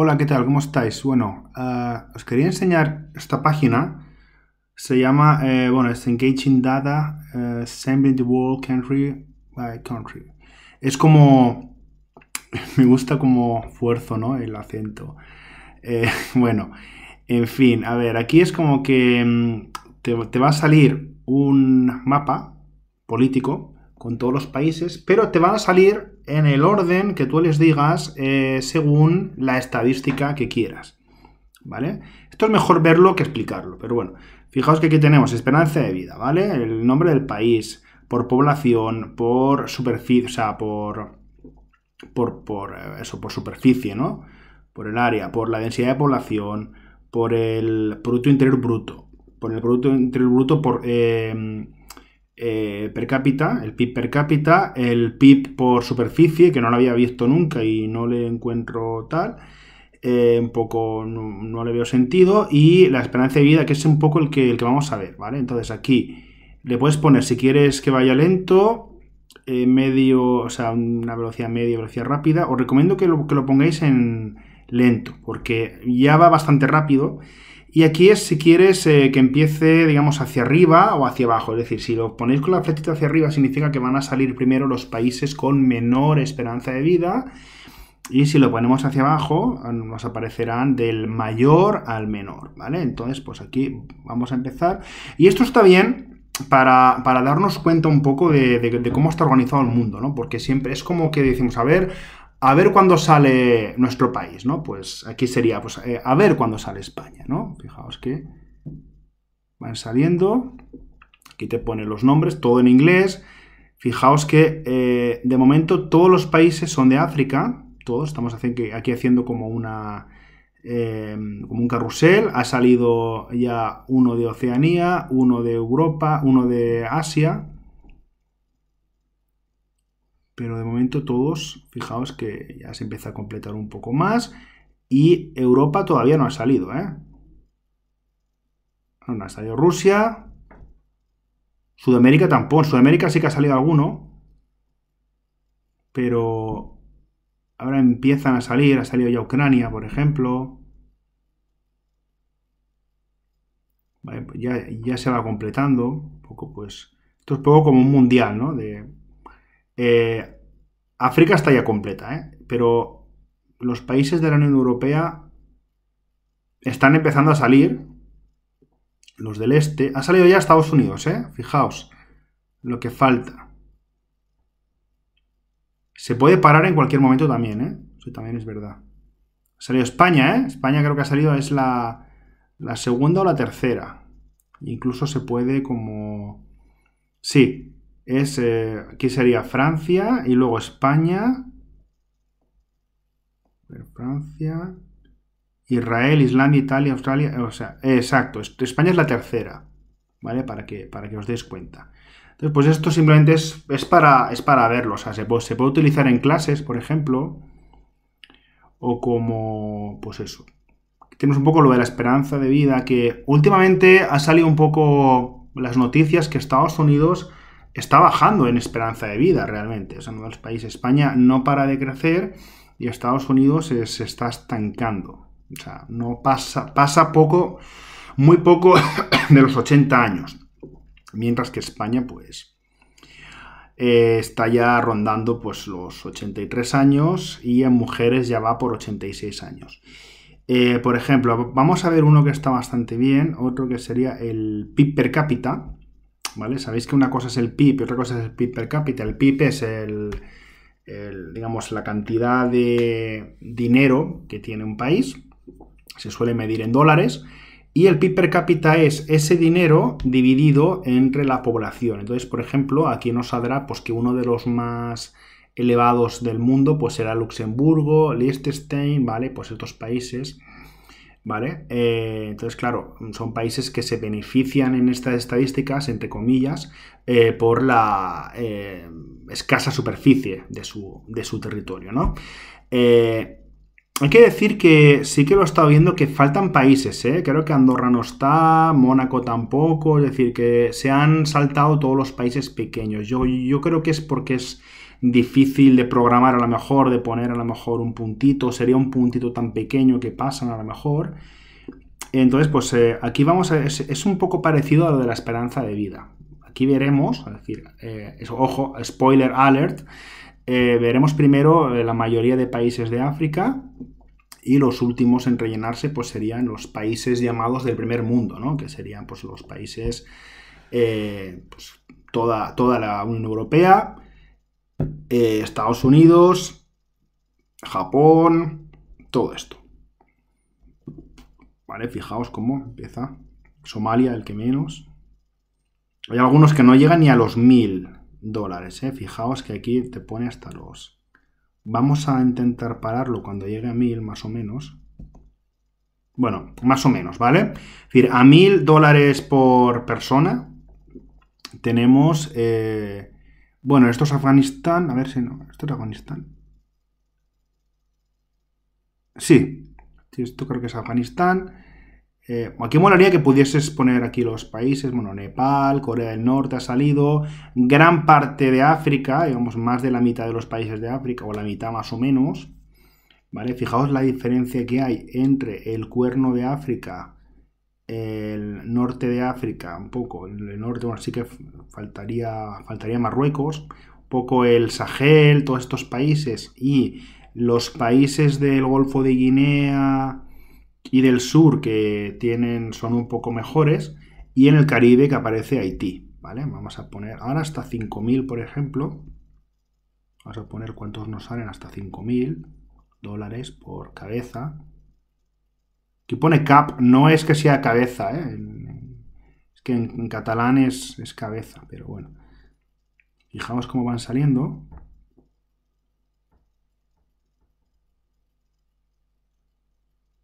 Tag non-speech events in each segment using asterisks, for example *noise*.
Hola, ¿qué tal? ¿Cómo estáis? Bueno, eh, os quería enseñar esta página. Se llama, eh, bueno, es Engaging Data, eh, Assembling the World Country by Country. Es como, *laughs* me gusta como fuerzo, ¿no? El acento. *laughs* bueno, en fin, a ver, aquí es como que mm, te va a salir un mapa político con todos los países, pero te van a salir en el orden que tú les digas eh, según la estadística que quieras. ¿Vale? Esto es mejor verlo que explicarlo, pero bueno, fijaos que aquí tenemos esperanza de vida, ¿vale? El nombre del país, por población, por superficie, o sea, por, por, por eh, eso, por superficie, ¿no? Por el área, por la densidad de población, por el Producto Interior Bruto, por el Producto Interior Bruto por, eh, eh, per cápita, el PIB per cápita, el PIB por superficie, que no lo había visto nunca y no le encuentro tal. Eh, un poco no, le veo sentido. Y la esperanza de vida, que es un poco el que, el que vamos a ver, ¿vale? Entonces aquí le puedes poner, si quieres que vaya lento, eh, medio, o sea, una velocidad media, velocidad rápida. Os recomiendo que lo, que lo pongáis en lento, porque ya va bastante rápido. Y aquí es si quieres eh, que empiece, digamos, hacia arriba o hacia abajo. Es decir, si lo ponéis con la flechita hacia arriba, significa que van a salir primero los países con menor esperanza de vida. Y si lo ponemos hacia abajo, nos aparecerán del mayor al menor, ¿vale? Entonces, pues aquí vamos a empezar. Y esto está bien para, darnos cuenta un poco de, de, cómo está organizado el mundo, ¿no? Porque siempre es como que decimos, a ver, a ver cuándo sale nuestro país, ¿no? Pues aquí sería, pues eh, a ver cuándo sale España, ¿no? Fijaos que van saliendo, aquí te pone los nombres, todo en inglés. Fijaos que eh, de momento todos los países son de África, todos, estamos aquí haciendo como una... Eh, como un carrusel, ha salido ya uno de Oceanía, uno de Europa, uno de Asia, pero de momento todos, fijaos que ya se empieza a completar un poco más y Europa todavía no ha salido, ¿eh? No ha salido Rusia, Sudamérica tampoco, Sudamérica sí que ha salido alguno, pero ahora empiezan a salir, ha salido ya Ucrania, por ejemplo. Pues ya, ya se va completando, poco pues... Esto es poco como un mundial, ¿no? De, eh, África está ya completa, ¿eh? pero los países de la Unión Europea están empezando a salir. Los del este. Ha salido ya Estados Unidos, ¿eh? Fijaos lo que falta. Se puede parar en cualquier momento también, ¿eh? Eso también es verdad. Ha salido España, ¿eh? España creo que ha salido, es la, la segunda o la tercera. Incluso se puede como... Sí, es, eh, aquí sería Francia y luego España, Francia, Israel, Islandia, Italia, Australia, o sea, exacto, España es la tercera, ¿vale? Para que, para que os deis cuenta. Entonces, pues esto simplemente es, para, es para verlo, o sea, se, puede, se puede utilizar en clases, por ejemplo, o como, pues eso. Tenemos un poco lo de la esperanza de vida, que últimamente ha salido un poco las noticias que Estados Unidos está bajando en esperanza de vida realmente. O sea, en España no para de crecer y Estados Unidos se, está estancando. O sea, no pasa, pasa poco, muy poco *coughs* de los 80 años. Mientras que España, pues, eh, está ya rondando pues, los 83 años y en mujeres ya va por 86 años. Eh, por ejemplo, vamos a ver uno que está bastante bien, otro que sería el PIB per cápita, Sabéis que una cosa es el PIB y otra cosa es el PIB per cápita. El PIB es el, digamos, la cantidad de dinero que tiene un país, se suele medir en dólares, y el PIB per cápita es ese dinero dividido entre la población. Entonces, por ejemplo, aquí nos saldrá pues, que uno de los más elevados del mundo pues será Luxemburgo, Liechtenstein, ¿vale? Pues estos países ¿vale? Eh, entonces, claro, son países que se benefician en estas estadísticas, entre comillas, eh, por la eh, escasa superficie de su, territorio, hay que decir que sí que lo he estado viendo que faltan países, Creo que Andorra no está, Mónaco tampoco, es decir, que se han saltado todos los países pequeños. Yo, yo creo que es porque es difícil de programar a lo mejor, de poner a lo mejor un puntito, sería un puntito tan pequeño que pasan a lo mejor. Entonces, pues eh, aquí vamos a, es, un poco parecido a lo de la esperanza de vida. Aquí veremos, decir, eh, ojo, spoiler alert, eh, veremos primero la mayoría de países de África y los últimos en rellenarse pues serían los países llamados del primer mundo, Que serían pues los países, pues toda, toda la Unión Europea, eh, Estados Unidos, Japón, todo esto. Vale, fijaos cómo empieza. Somalia, el que menos. Hay algunos que no llegan ni a los mil dólares, ¿eh? Fijaos que aquí te pone hasta los... Vamos a intentar pararlo cuando llegue a mil, más o menos. Bueno, más o menos, ¿vale? Es decir, a mil dólares por persona tenemos... Eh, bueno, esto es Afganistán. A ver si no. Esto es Afganistán. Sí. Esto creo que es Afganistán. Aquí eh, aquí molaría que pudieses poner aquí los países, bueno, Nepal, Corea del Norte ha salido, gran parte de África, digamos más de la mitad de los países de África, o la mitad más o menos, ¿vale? Fijaos la diferencia que hay entre el cuerno de África el norte de África, un poco, el norte, bueno, sí que faltaría, faltaría Marruecos, un poco el Sahel, todos estos países y los países del Golfo de Guinea y del sur que tienen, son un poco mejores, y en el Caribe que aparece Haití, ¿vale? Vamos a poner ahora hasta 5.000, por ejemplo. Vamos a poner cuántos nos salen hasta 5.000 dólares por cabeza que pone cap, no es que sea cabeza, ¿eh? es que en, catalán es, cabeza, pero bueno. Fijaos cómo van saliendo.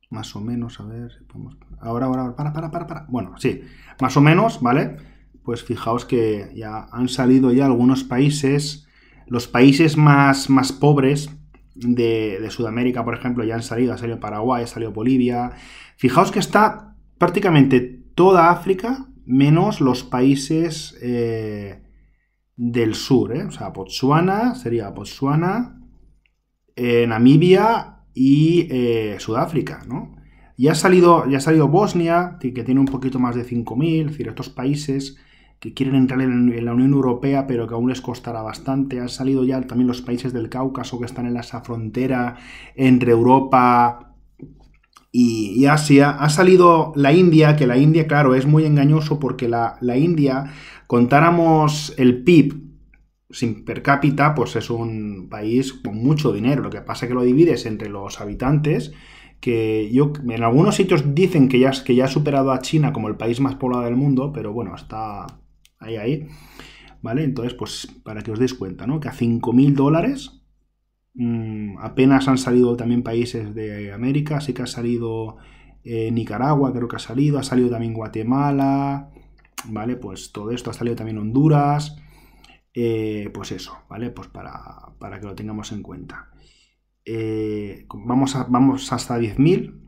Más o menos, a ver si podemos... Ahora, ahora, para, para, para, para. Bueno, sí, más o menos, ¿vale? Pues fijaos que ya han salido ya algunos países, los países más, más pobres, de, Sudamérica, por ejemplo, ya han salido, ha salido Paraguay, ha salido Bolivia. Fijaos que está prácticamente toda África, menos los países eh, del sur, ¿eh? o sea, Botsuana, sería Botsuana, eh, Namibia y eh, Sudáfrica, ¿no? Ya ha, salido, ya ha salido Bosnia, que tiene un poquito más de 5.000, es decir, estos países que quieren entrar en la Unión Europea, pero que aún les costará bastante. Han salido ya también los países del Cáucaso que están en esa frontera entre Europa y, Asia. Ha salido la India, que la India, claro, es muy engañoso porque la, India, contáramos el PIB, sin per cápita, pues es un país con mucho dinero. Lo que pasa es que lo divides entre los habitantes, que yo, en algunos sitios dicen que ya, que ya ha superado a China como el país más poblado del mundo, pero bueno, está, ahí, ahí. ¿Vale? Entonces, pues para que os deis cuenta, ¿no? Que a 5.000 dólares mm, apenas han salido también países de América, así que ha salido eh, Nicaragua, creo que ha salido, ha salido también Guatemala, ¿vale? Pues todo esto, ha salido también Honduras, eh, pues eso, ¿vale? Pues para, para, que lo tengamos en cuenta. Eh, vamos, a, vamos hasta 10.000,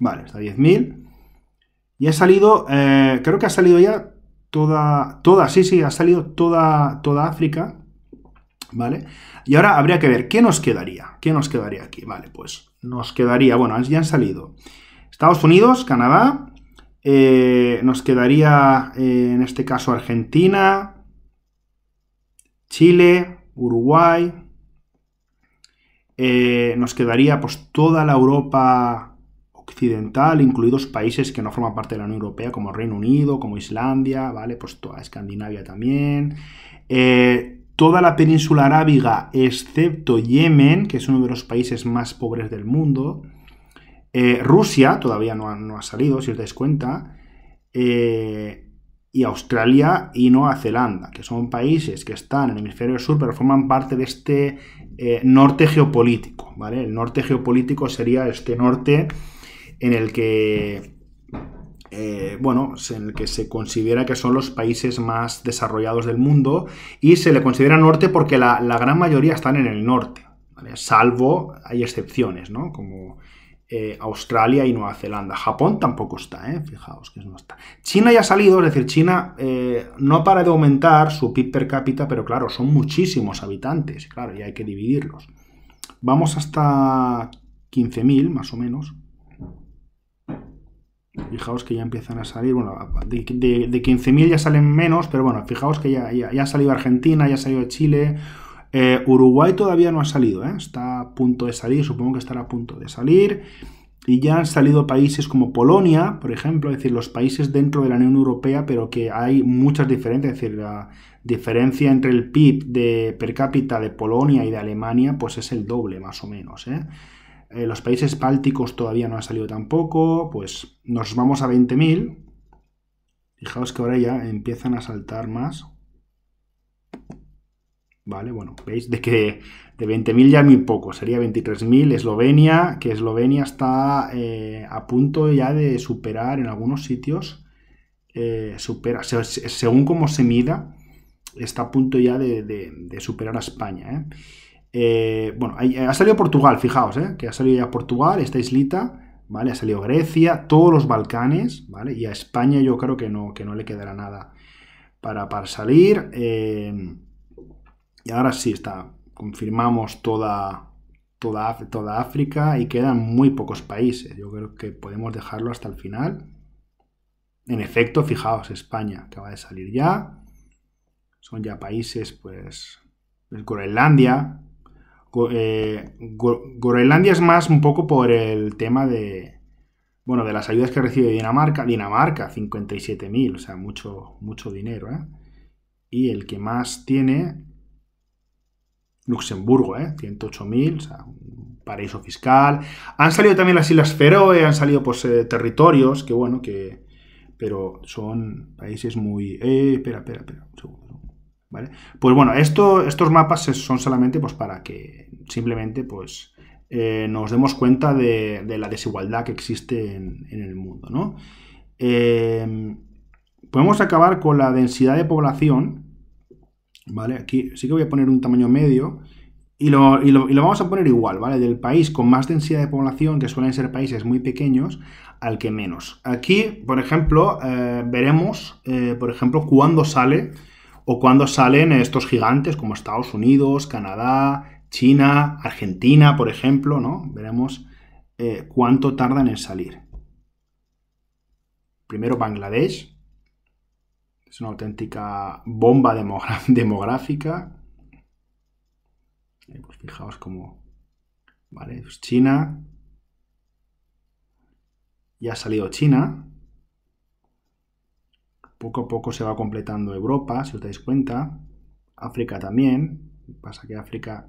Vale, está 10.000. Y ha salido, eh, creo que ha salido ya toda, toda, sí, sí, ha salido toda, toda África. ¿Vale? Y ahora habría que ver, ¿qué nos quedaría? ¿Qué nos quedaría aquí? Vale, pues nos quedaría, bueno, ya han salido Estados Unidos, Canadá, eh, nos quedaría eh, en este caso Argentina, Chile, Uruguay, nos quedaría pues toda la Europa occidental, incluidos países que no forman parte de la Unión Europea, como Reino Unido, como Islandia, ¿vale? Pues toda Escandinavia también. Eh, toda la península arábiga, excepto Yemen, que es uno de los países más pobres del mundo. Eh, Rusia todavía no ha, salido, si os dais cuenta. Eh, y Australia y Nueva Zelanda, que son países que están en el hemisferio sur, pero forman parte de este norte geopolítico. ¿vale? El norte geopolítico sería este norte en el que eh, bueno, en el que se considera que son los países más desarrollados del mundo y se le considera norte porque la, gran mayoría están en el norte, ¿vale? salvo hay excepciones, ¿no? Como eh, Australia y Nueva Zelanda. Japón tampoco está, ¿eh? Fijaos que no está. China ya ha salido, es decir, China eh, no para de aumentar su PIB per cápita, pero claro, son muchísimos habitantes, claro, y hay que dividirlos. Vamos hasta 15.000 más o menos. Fijaos que ya empiezan a salir, bueno, de, 15.000 ya salen menos, pero bueno, fijaos que ya, ha salido Argentina, ya ha salido Chile, eh, Uruguay todavía no ha salido, eh, está a punto de salir, supongo que estará a punto de salir. Y ya han salido países como Polonia, por ejemplo, es decir, los países dentro de la Unión Europea, pero que hay muchas diferencias, es decir, la diferencia entre el PIB de per cápita de Polonia y de Alemania, pues es el doble más o menos. ¿eh? Eh, los países bálticos todavía no ha salido tampoco. Pues nos vamos a 20.000. Fijaos que ahora ya empiezan a saltar más. Vale, bueno, veis de que de 20.000 ya muy poco, sería 23.000. Eslovenia, que Eslovenia está eh, a punto ya de superar en algunos sitios, eh, supera, según como se mida, está a punto ya de, superar a España. Eh, bueno, eh, ha salido Portugal, fijaos, eh, que ha salido ya Portugal, esta islita, ¿vale? Ha salido Grecia, todos los Balcanes, ¿vale? Y a España yo creo que no, que no le quedará nada para, salir. y ahora sí está, confirmamos toda, toda, toda África y quedan muy pocos países. Yo creo que podemos dejarlo hasta el final. En efecto, fijaos, España acaba de salir ya. Son ya países, pues, pues Groenlandia, eh, Groenlandia es más un poco por el tema de, bueno, de las ayudas que recibe Dinamarca. Dinamarca, 57.000, o sea, mucho, mucho dinero. ¿eh? Y el que más tiene, Luxemburgo, ¿eh? 108.000, o sea, un paraíso fiscal. Han salido también las Islas Feroe, han salido pues, eh, territorios que, bueno, que... Pero son países muy... Eh, espera, espera, espera, pues bueno, estos mapas son solamente pues, para que simplemente pues, eh, nos demos cuenta de, la desigualdad que existe en, el mundo, ¿no? Em, podemos acabar con la densidad de población, ¿vale? Aquí sí que voy a poner un tamaño medio y lo, vamos a poner igual, ¿vale? Del país con más densidad de población, que suelen ser países muy pequeños, al que menos. Aquí, por ejemplo, eh, veremos, eh, por ejemplo, cuándo sale o cuando salen estos gigantes como Estados Unidos, Canadá, China, Argentina, por ejemplo, ¿no? Veremos eh, cuánto tardan en salir. Primero Bangladesh, es una auténtica bomba *laughs* demográfica. Eh, pues fijaos cómo... Vale, pues China. Ya ha salido China. Poco a poco se va completando Europa, si os dais cuenta. África también. Pasa que África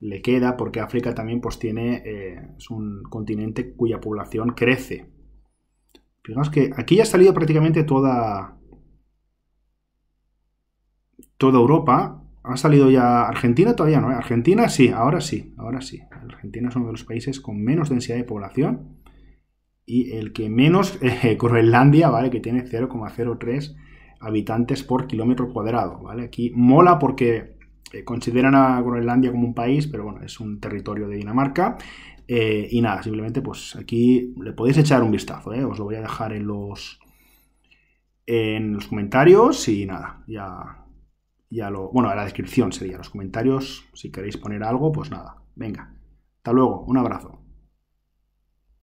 le queda, porque África también pues, tiene, eh, es un continente cuya población crece. Fijaos que aquí ya ha salido prácticamente toda, toda Europa. Ha salido ya Argentina todavía, ¿no? ¿eh? Argentina sí, ahora sí, ahora sí. Argentina es uno de los países con menos densidad de población y el que menos, *laughs* eh, Groenlandia, ¿vale? Que tiene 0,03 habitantes por kilómetro cuadrado, ¿vale? Aquí mola porque eh, consideran a Groenlandia como un país, pero bueno, es un territorio de Dinamarca. Eh, y nada, simplemente pues aquí le podéis echar un vistazo, Os lo voy a dejar en los, en los comentarios y nada, ya, ya lo... Bueno, en la descripción sería, los comentarios, si queréis poner algo, pues nada, venga. Hasta luego, un abrazo.